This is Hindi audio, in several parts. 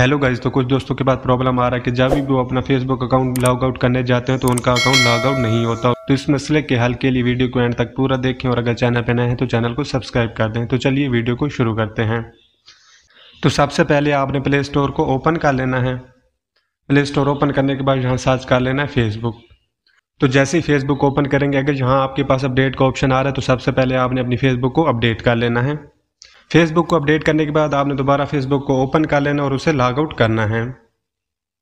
हेलो गाइज तो कुछ दोस्तों के पास प्रॉब्लम आ रहा है कि जब भी वो अपना फेसबुक अकाउंट लॉग आउट करने जाते हैं तो उनका अकाउंट लॉग आउट नहीं होता तो इस मसले के हल के लिए वीडियो को एंड तक पूरा देखें और अगर चैनल पर नए हैं तो चैनल को सब्सक्राइब कर दें तो चलिए वीडियो को शुरू करते हैं तो सबसे पहले आपने प्ले स्टोर को ओपन कर लेना है प्ले स्टोर ओपन करने के बाद यहाँ सर्च कर लेना है फेसबुक तो जैसे ही फेसबुक ओपन करेंगे अगर जहाँ आपके पास अपडेट का ऑप्शन आ रहा है तो सबसे पहले आपने अपनी फेसबुक को अपडेट कर लेना है फेसबुक को अपडेट करने के बाद आपने दोबारा फेसबुक को ओपन कर लेना और उसे लॉग आउट करना है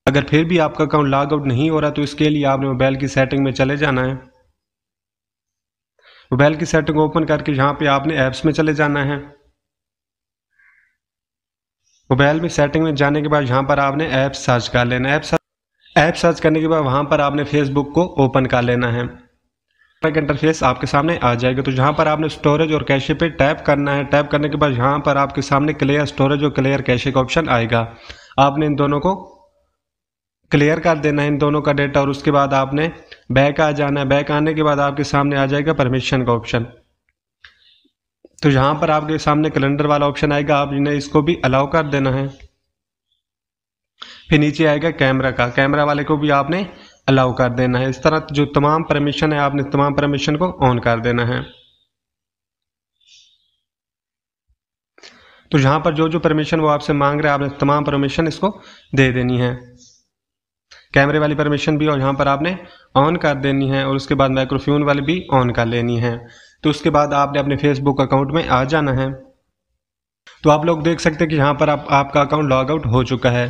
अगर फिर भी आपका अकाउंट लॉग आउट नहीं हो रहा तो इसके लिए आपने मोबाइल की सेटिंग में चले जाना है मोबाइल की सेटिंग ओपन करके यहाँ पे आपने ऐप्स में चले जाना है मोबाइल में सेटिंग में जाने के बाद यहाँ पर आपने ऐप सर्च कर लेना है सर्च ऐप सर्च करने के बाद वहाँ पर आपने फेसबुक को ओपन कर लेना है एक इंटरफेस आपके सामने आ जाएगा तो यहाँ पर आपने स्टोरेज और कैशे पे टैप करना है टैप करने के बाद यहाँ पर आपके सामने क्लियर स्टोरेज और क्लियर कैशे का ऑप्शन आएगा आपने इन दोनों को क्लियर कर देना है इन दोनों का डेटा और उसके बाद आपने बैक आ जाना है बैक आने के बाद आपके सामने आ जाएगा परमिशन का ऑप्शन तो यहाँ पर आपके सामने कैलेंडर वाला ऑप्शन आएगा आपने इसको भी अलाउ कर देना है फिर नीचे आएगा कैमरा का कैमरा वाले को भी आपने अलाउ कर देना है इस तरह जो तमाम परमिशन है आपने तमाम परमिशन को ऑन कर देना है तो यहां पर जो जो परमिशन वो आपसे मांग रहे हैं आपने तमाम परमिशन इसको दे देनी है कैमरे वाली परमिशन भी और यहां पर आपने ऑन कर देनी है और उसके बाद माइक्रोफोन वाली भी ऑन कर लेनी है तो उसके बाद आपने अपने फेसबुक अकाउंट में आ जाना है तो आप लोग देख सकते हैं कि यहां पर आप, आपका अकाउंट लॉग आउट हो चुका है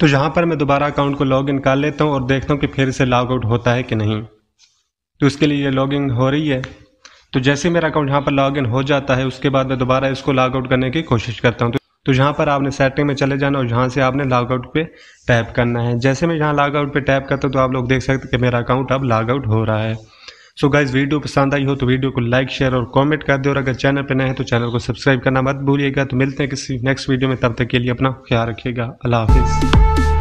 तो यहाँ पर मैं दोबारा अकाउंट को लॉग इन कर लेता हूँ और देखता हूँ कि फिर से लॉग आउट होता है कि नहीं तो उसके लिए ये लॉग इन हो रही है तो जैसे मेरा अकाउंट यहाँ पर लॉग इन हो जाता है उसके बाद मैं दोबारा इसको लॉग आउट करने की कोशिश करता हूँ तो यहाँ पर आपने सेटिंग में चले जाना और यहाँ से आपने लॉग आउट पे टैप करना है जैसे मैं यहाँ लॉग आउट पे टैप करता हूँ तो आप लोग देख सकते हैं कि मेरा अकाउंट अब लॉग आउट हो रहा है सो गाइज वीडियो पसंद आई हो तो वीडियो को लाइक शेयर और कॉमेंट कर दे और अगर चैनल पर नए हैं तो चैनल को सब्सक्राइब करना मत भूलिएगा तो मिलते हैं किसी नेक्स्ट वीडियो में तब तक के लिए अपना ख्याल रखिएगा अल्लाह हाफिज़